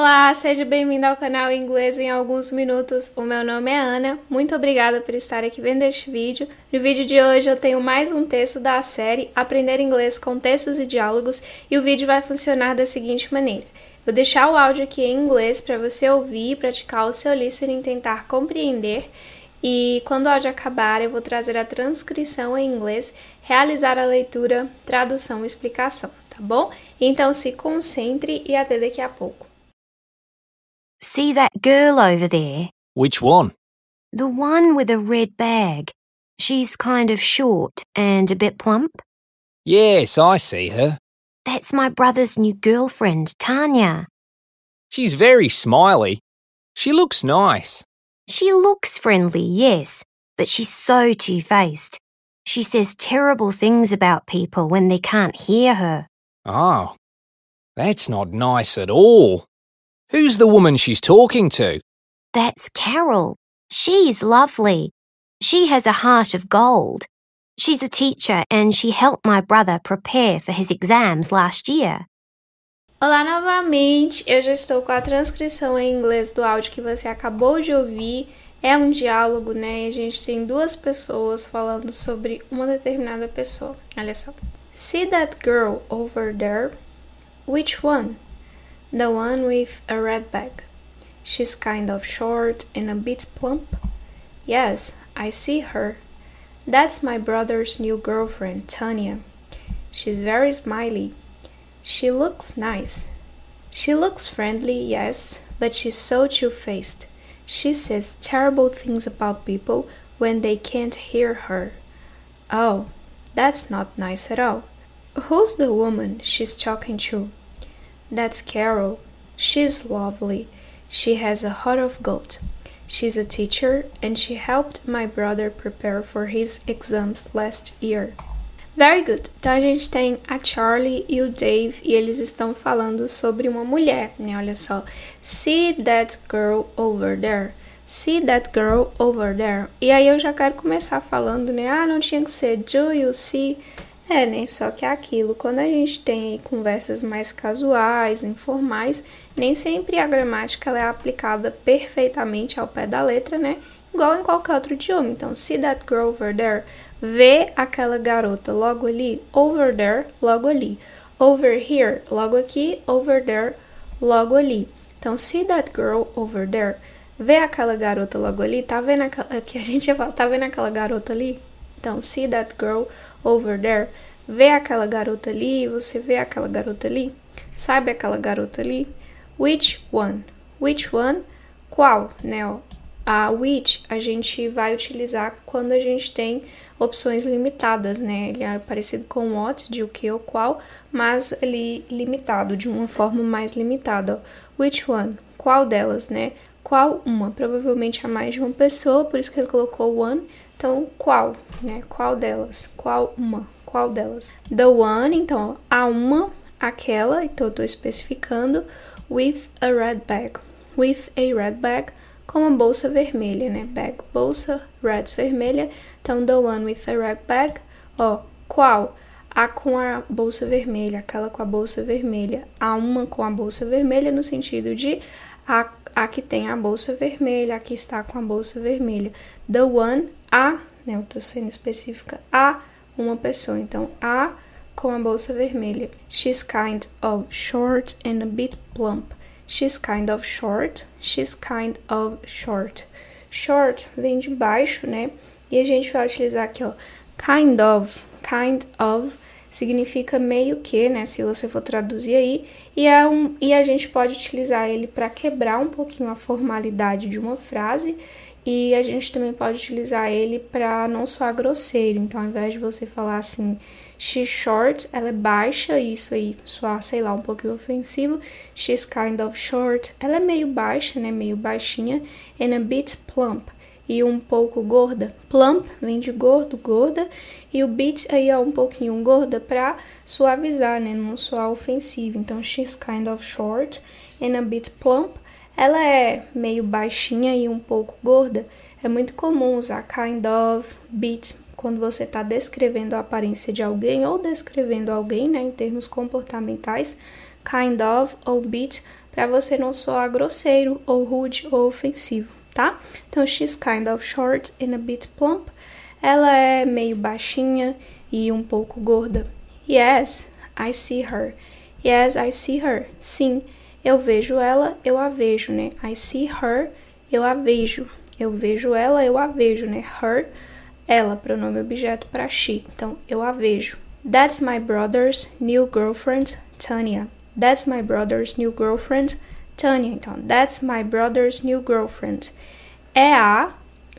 Olá, seja bem-vindo ao canal Inglês em Alguns Minutos. O meu nome é Ana. Muito obrigada por estar aqui vendo este vídeo. No vídeo de hoje eu tenho mais um texto da série Aprender Inglês com Textos e Diálogos e o vídeo vai funcionar da seguinte maneira. Vou deixar o áudio aqui em inglês para você ouvir e praticar o seu listening, tentar compreender. E quando o áudio acabar, eu vou trazer a transcrição em inglês, realizar a leitura, tradução e explicação, tá bom? Então se concentre e até daqui a pouco. See that girl over there? Which one? The one with a red bag. She's kind of short and a bit plump. Yes, I see her. That's my brother's new girlfriend, Tanya. She's very smiley. She looks nice. She looks friendly, yes, but she's so two faced. She says terrible things about people when they can't hear her. Oh, that's not nice at all. Who's the woman she's talking to? That's Carol. She's lovely. She has a heart of gold. She's a teacher and she helped my brother prepare for his exams last year. Olá novamente, eu já estou com a transcrição em inglês do áudio que você acabou de ouvir. É um diálogo, né? A gente tem duas pessoas falando sobre uma determinada pessoa. Olha só. See that girl over there? Which one? The one with a red bag. She's kind of short and a bit plump. Yes, I see her. That's my brother's new girlfriend, Tanya. She's very smiley. She looks nice. She looks friendly, yes, but she's so two faced. She says terrible things about people when they can't hear her. Oh, that's not nice at all. Who's the woman she's talking to? That's Carol. She's lovely. She has a heart of gold. She's a teacher and she helped my brother prepare for his exams last year. Very good. Então a gente tem a Charlie e o Dave e eles estão falando sobre uma mulher, né? Olha só. See that girl over there. See that girl over there. E aí eu já quero começar falando, né? Ah, não tinha que ser do you see é, nem né? só que é aquilo. Quando a gente tem conversas mais casuais, informais, nem sempre a gramática é aplicada perfeitamente ao pé da letra, né? Igual em qualquer outro idioma. Então, see that girl over there, vê aquela garota logo ali, over there, logo ali. Over here, logo aqui, over there, logo ali. Então, see that girl over there, vê aquela garota logo ali, tá vendo aquela. Aqui a gente ia falar, tá vendo aquela garota ali? Então, see that girl over there. Vê aquela garota ali, você vê aquela garota ali, sabe aquela garota ali? Which one? Which one? Qual, né? a which a gente vai utilizar quando a gente tem opções limitadas, né? Ele é parecido com what, de o que ou qual, mas ali limitado, de uma forma mais limitada. Which one? Qual delas, né? Qual uma? Provavelmente há mais de uma pessoa, por isso que ele colocou one, então, qual, né? Qual delas? Qual uma? Qual delas? The one, então, a uma, aquela, então eu tô especificando, with a red bag. With a red bag, com uma bolsa vermelha, né? Bag, bolsa, red, vermelha. Então, the one with a red bag, ó, qual? A com a bolsa vermelha, aquela com a bolsa vermelha. A uma com a bolsa vermelha, no sentido de a a que tem a bolsa vermelha, a que está com a bolsa vermelha. The one, a, né, eu estou sendo específica, a uma pessoa. Então, a com a bolsa vermelha. She's kind of short and a bit plump. She's kind of short. She's kind of short. Short vem de baixo, né? E a gente vai utilizar aqui, ó, kind of, kind of significa meio que, né, se você for traduzir aí, e, é um, e a gente pode utilizar ele para quebrar um pouquinho a formalidade de uma frase, e a gente também pode utilizar ele para não soar grosseiro. Então, ao invés de você falar assim, she's short, ela é baixa, e isso aí soar, sei lá, um pouquinho ofensivo. She's kind of short, ela é meio baixa, né, meio baixinha, and a bit plump e um pouco gorda. Plump vem de gordo, gorda, e o beat aí é um pouquinho gorda pra suavizar, né? Não soar ofensivo. Então, she's kind of short and a bit plump. Ela é meio baixinha e um pouco gorda. É muito comum usar kind of, bit, quando você está descrevendo a aparência de alguém ou descrevendo alguém, né, em termos comportamentais, kind of ou bit, para você não soar grosseiro ou rude ou ofensivo tá? Então, she's kind of short and a bit plump. Ela é meio baixinha e um pouco gorda. Yes, I see her. Yes, I see her. Sim, eu vejo ela, eu a vejo, né? I see her, eu a vejo. Eu vejo ela, eu a vejo, né? Her, ela, pronome objeto para she. Então, eu a vejo. That's my brother's new girlfriend, Tanya. That's my brother's new girlfriend, então, That's My Brother's New Girlfriend. É a,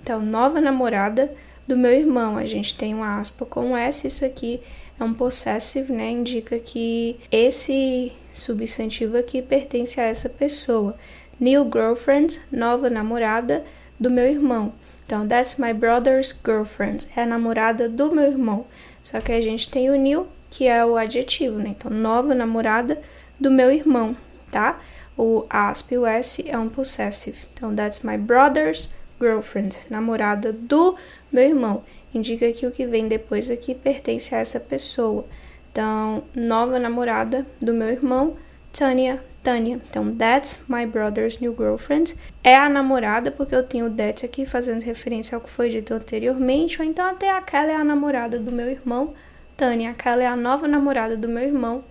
então, nova namorada do meu irmão. A gente tem uma aspa com S, isso aqui é um possessive, né? Indica que esse substantivo aqui pertence a essa pessoa. New girlfriend, nova namorada do meu irmão. Então, that's my brother's girlfriend, é a namorada do meu irmão. Só que a gente tem o new, que é o adjetivo, né? Então, nova namorada do meu irmão, tá? O ASP, o S é um possessive. Então, that's my brother's girlfriend, namorada do meu irmão. Indica que o que vem depois aqui pertence a essa pessoa. Então, nova namorada do meu irmão, Tânia Tânia. Então, that's my brother's new girlfriend. É a namorada, porque eu tenho o that aqui fazendo referência ao que foi dito anteriormente, ou então até aquela é a namorada do meu irmão, Tânia. Aquela é a nova namorada do meu irmão,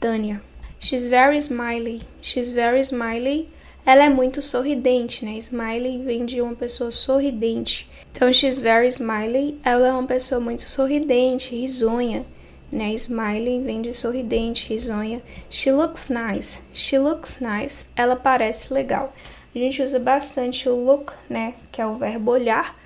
Tânia. She's very smiley. She's very smiley. Ela é muito sorridente, né? Smiley vem de uma pessoa sorridente. Então, she's very smiley. Ela é uma pessoa muito sorridente, risonha, né? Smiley vem de sorridente, risonha. She looks nice. She looks nice. Ela parece legal. A gente usa bastante o look, né? Que é o verbo olhar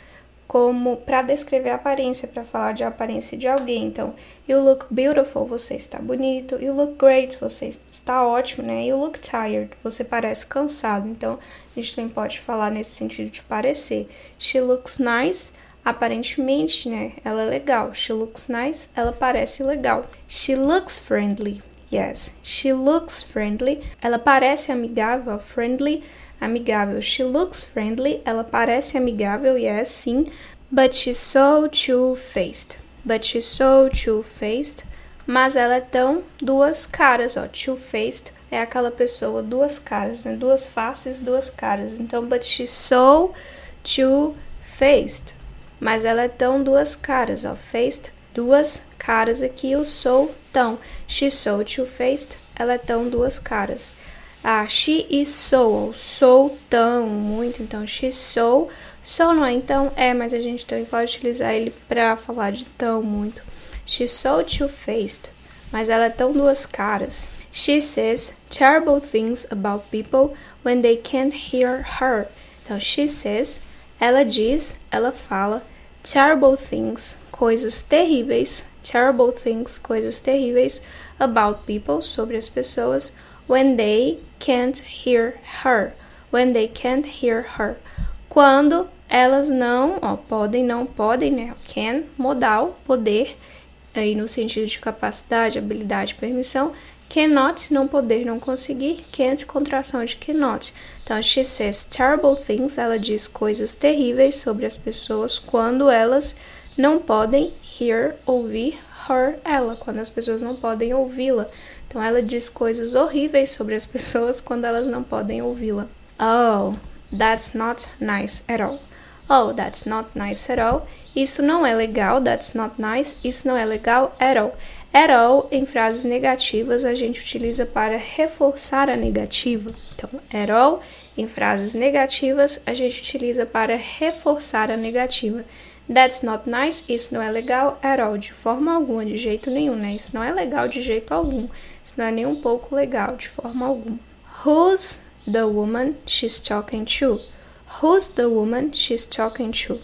como para descrever a aparência, para falar de aparência de alguém. Então, you look beautiful, você está bonito. You look great, você está ótimo, né? You look tired, você parece cansado. Então, a gente também pode falar nesse sentido de parecer. She looks nice, aparentemente, né? Ela é legal. She looks nice, ela parece legal. She looks friendly. Yes, she looks friendly. Ela parece amigável, friendly amigável. She looks friendly. Ela parece amigável e é sim. But she's so two-faced. But she's so two-faced. Mas ela é tão duas caras, ó. Two-faced é aquela pessoa, duas caras, né? Duas faces, duas caras. Então, but she's so two-faced. Mas ela é tão duas caras, ó. Faced, duas caras aqui. O sou tão. She's so two-faced. Ela é tão duas caras. Ah, she is so. Sou tão, muito. Então, she so. So não é então, é, mas a gente também pode utilizar ele para falar de tão, muito. She so two-faced. Mas ela é tão duas caras. She says terrible things about people when they can't hear her. Então, she says, ela diz, ela fala terrible things, coisas terríveis. Terrible things, coisas terríveis about people, sobre as pessoas When they can't hear her. When they can't hear her. Quando elas não, ó, podem, não podem, né? Can, modal, poder, aí no sentido de capacidade, habilidade, permissão. Cannot, não poder, não conseguir. Can't, contração de cannot. Então, she says terrible things, ela diz coisas terríveis sobre as pessoas quando elas não podem hear, ouvir her, ela, quando as pessoas não podem ouvi-la. Então ela diz coisas horríveis sobre as pessoas quando elas não podem ouvi-la. Oh, that's not nice at all. Oh, that's not nice at all. Isso não é legal. That's not nice. Isso não é legal at all. At all, em frases negativas, a gente utiliza para reforçar a negativa. Então, at all, em frases negativas, a gente utiliza para reforçar a negativa. That's not nice. Isso não é legal at all. De forma alguma, de jeito nenhum, né? Isso não é legal de jeito algum. Isso não é nem um pouco legal, de forma alguma. Who's the woman she's talking to? Who's the woman she's talking to?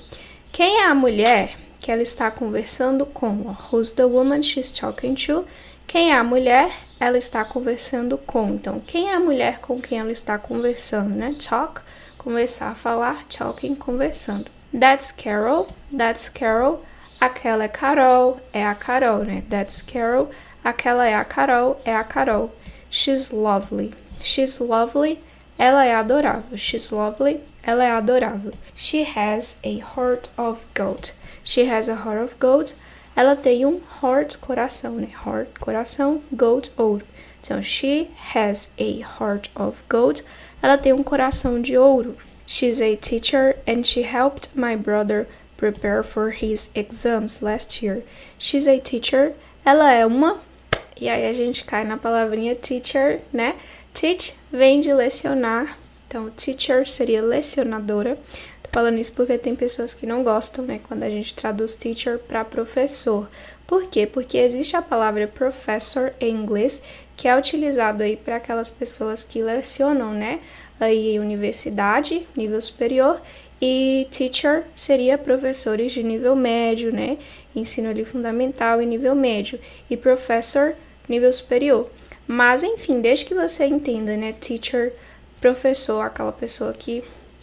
Quem é a mulher que ela está conversando com? Who's the woman she's talking to? Quem é a mulher? Ela está conversando com. Então, quem é a mulher com quem ela está conversando, né? Talk, conversar, falar, talking, conversando. That's Carol, that's Carol. Aquela é Carol, é a Carol, né? That's Carol. Aquela é a Carol, é a Carol. She's lovely. She's lovely. Ela é adorável. She's lovely. Ela é adorável. She has a heart of gold. She has a heart of gold. Ela tem um heart, coração, né? Heart, coração, gold, ouro. Então, she has a heart of gold. Ela tem um coração de ouro. She's a teacher and she helped my brother prepare for his exams last year. She's a teacher. Ela é uma e aí a gente cai na palavrinha teacher, né? Teach vem de lecionar, então teacher seria lecionadora. Tô falando isso porque tem pessoas que não gostam, né, quando a gente traduz teacher para professor. Por quê? Porque existe a palavra professor em inglês, que é utilizado aí para aquelas pessoas que lecionam, né? Aí universidade, nível superior, e teacher seria professores de nível médio, né? Ensino ali fundamental e nível médio. E professor nível superior. Mas enfim, desde que você entenda, né, teacher, professor, aquela pessoa que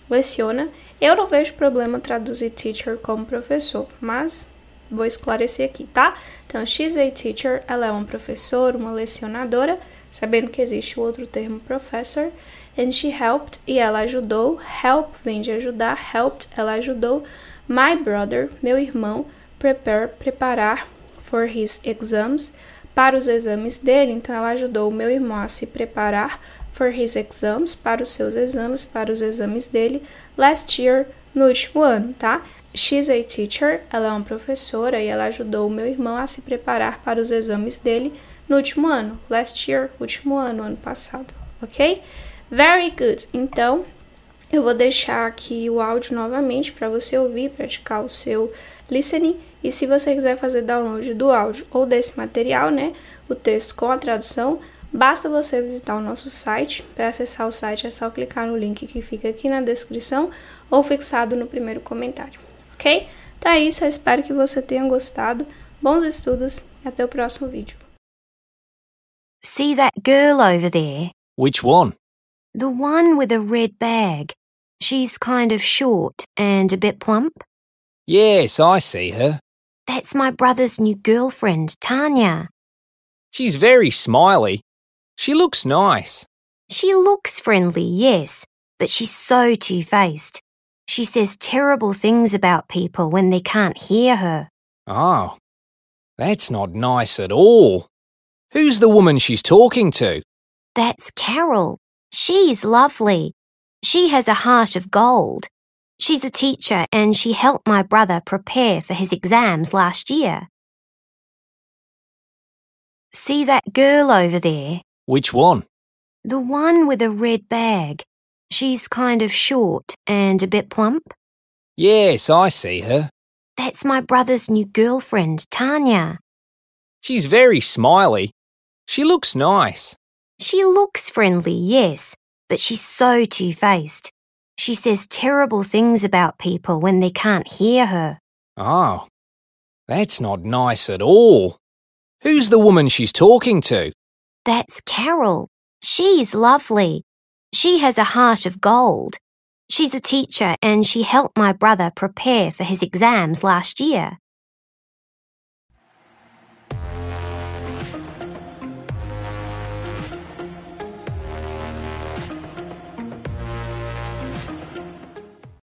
leciona, eu não vejo problema traduzir teacher como professor, mas vou esclarecer aqui, tá? Então, she's a teacher, ela é um professor, uma lecionadora, sabendo que existe o outro termo professor, and she helped, e ela ajudou, help vem de ajudar, helped, ela ajudou, my brother, meu irmão, prepare, preparar for his exams, para os exames dele, então ela ajudou o meu irmão a se preparar for his exams, para os seus exames, para os exames dele, last year, no último ano, tá? She's a teacher, ela é uma professora e ela ajudou o meu irmão a se preparar para os exames dele no último ano, last year, último ano, ano passado, ok? Very good. Então, eu vou deixar aqui o áudio novamente para você ouvir, praticar o seu listening. E se você quiser fazer download do áudio ou desse material, né, o texto com a tradução, basta você visitar o nosso site. Para acessar o site é só clicar no link que fica aqui na descrição ou fixado no primeiro comentário, ok? Tá então é isso, eu espero que você tenha gostado. Bons estudos e até o próximo vídeo. See that girl over there? Which one? The one with a red bag. She's kind of short and a bit plump. Yes, I see her. That's my brother's new girlfriend, Tanya. She's very smiley. She looks nice. She looks friendly, yes, but she's so two faced. She says terrible things about people when they can't hear her. Oh, that's not nice at all. Who's the woman she's talking to? That's Carol. She's lovely. She has a heart of gold. She's a teacher and she helped my brother prepare for his exams last year. See that girl over there? Which one? The one with a red bag. She's kind of short and a bit plump. Yes, I see her. That's my brother's new girlfriend, Tanya. She's very smiley. She looks nice. She looks friendly, yes, but she's so two faced. She says terrible things about people when they can't hear her. Oh, that's not nice at all. Who's the woman she's talking to? That's Carol. She's lovely. She has a heart of gold. She's a teacher and she helped my brother prepare for his exams last year.